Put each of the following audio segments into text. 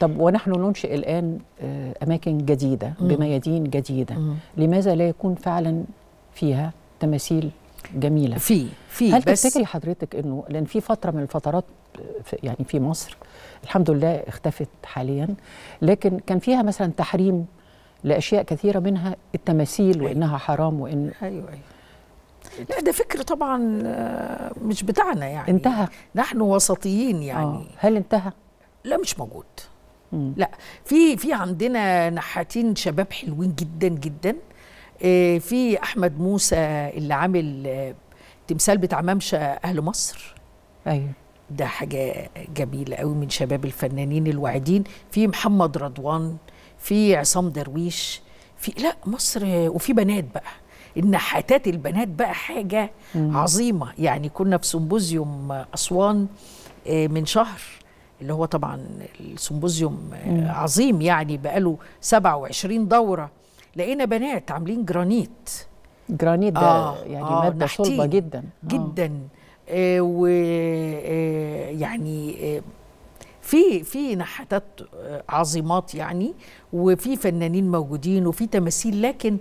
طب ونحن ننشئ الآن آه، أماكن جديدة بميادين جديدة لماذا لا يكون فعلا فيها تماثيل جميلة في في هل تفتكري حضرتك انه لان في فتره من الفترات آه، يعني في مصر الحمد لله اختفت حاليا لكن كان فيها مثلا تحريم لاشياء كثيره منها التماثيل أيوة. وانها حرام وان ايوه ايوه لا ده فكر طبعا آه، مش بتاعنا يعني انتهى نحن وسطيين يعني آه. هل انتهى؟ لا مش موجود لا في في عندنا نحاتين شباب حلوين جدا جدا آه، في احمد موسى اللي عامل آه، تمثال بتاع ممشى اهل مصر ايوه ده حاجه جميله قوي من شباب الفنانين الواعدين في محمد رضوان في عصام درويش في لا مصر وفي بنات بقى النحاتات البنات بقى حاجه مم. عظيمه يعني كنا في سمبوزيوم اسوان آه، من شهر اللي هو طبعا السمبوزيوم آه، عظيم يعني بقاله 27 دوره لقينا بنات عاملين جرانيت جرانيت ده آه يعني آه ماده صلبه جدا جدا آه, آه، ويعني آه،, آه في في نحتات عظيمات يعني وفي فنانين موجودين وفي تماثيل لكن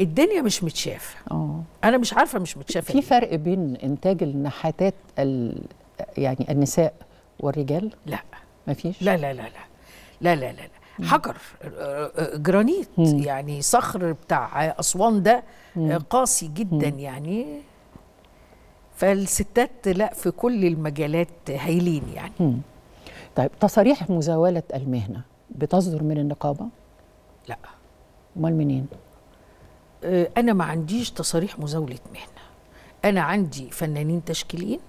الدنيا مش متشافه اه انا مش عارفه مش متشافه في فرق بين انتاج النحاتات يعني النساء والرجال؟ لا ما لا لا لا لا لا لا لا, لا. حجر آه، آه، جرانيت مم. يعني صخر بتاع أسوان ده آه، قاسي جدا مم. يعني فالستات لا في كل المجالات هايلين يعني مم. طيب تصاريح مزاولة المهنة بتصدر من النقابة؟ لا امال منين؟ أنا ما عنديش تصاريح مزاولة مهنة أنا عندي فنانين تشكيليين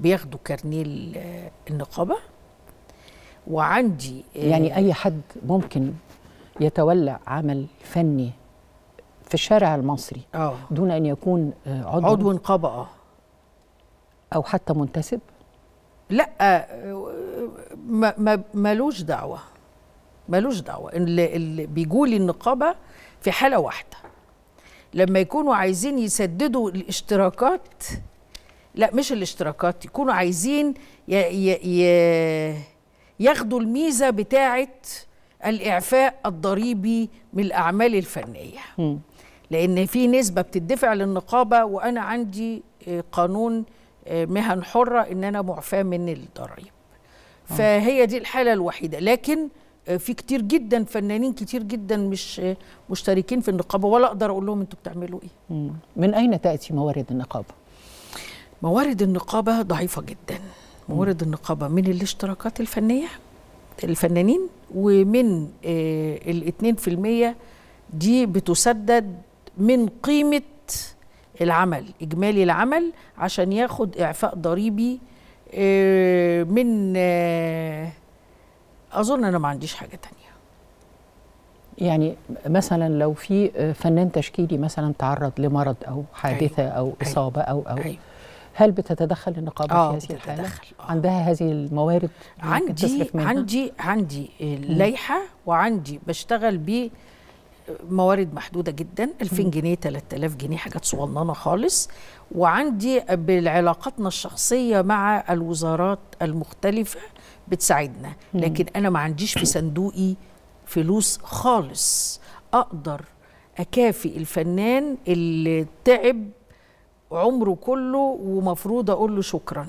بياخدوا كارنيه آه، النقابه وعندي آه، يعني اي حد ممكن يتولى عمل فني في الشارع المصري أوه. دون ان يكون آه، عضو عضو نقابه اه او حتى منتسب لا ما ما ملوش دعوه ملوش دعوه اللي, اللي بيجولي النقابه في حاله واحده لما يكونوا عايزين يسددوا الاشتراكات لا مش الاشتراكات يكونوا عايزين ي... ي... ياخدوا الميزه بتاعه الاعفاء الضريبي من الاعمال الفنيه م. لان في نسبه بتدفع للنقابه وانا عندي آه، قانون آه، مهن حره ان انا معفاه من الضرايب فهي دي الحاله الوحيده لكن آه، في كتير جدا فنانين كتير جدا مش مشتركين في النقابه ولا اقدر اقول لهم انتوا بتعملوا ايه من اين تاتي موارد النقابه موارد النقابة ضعيفة جدا موارد النقابة من الاشتراكات الفنية الفنانين ومن آه، الاتنين في المية دي بتسدد من قيمة العمل إجمالي العمل عشان ياخد إعفاء ضريبي آه، من آه، أظن أنا ما عنديش حاجة تانية يعني مثلا لو في فنان تشكيلي مثلا تعرض لمرض أو حادثة أيوه. أو أيوه. إصابة أو أو أيوه. هل بتتدخل النقابه في آه، هذه الحاله؟ بتتدخل. آه. عندها هذه الموارد عندي عندي عندي لايحة وعندي بشتغل ب موارد محدوده جدا 2000 جنيه 3000 جنيه حاجات صغننه خالص وعندي بالعلاقاتنا الشخصيه مع الوزارات المختلفه بتساعدنا لكن انا ما عنديش في صندوقي فلوس خالص اقدر اكافئ الفنان اللي تعب عمره كله ومفروض اقول له شكرا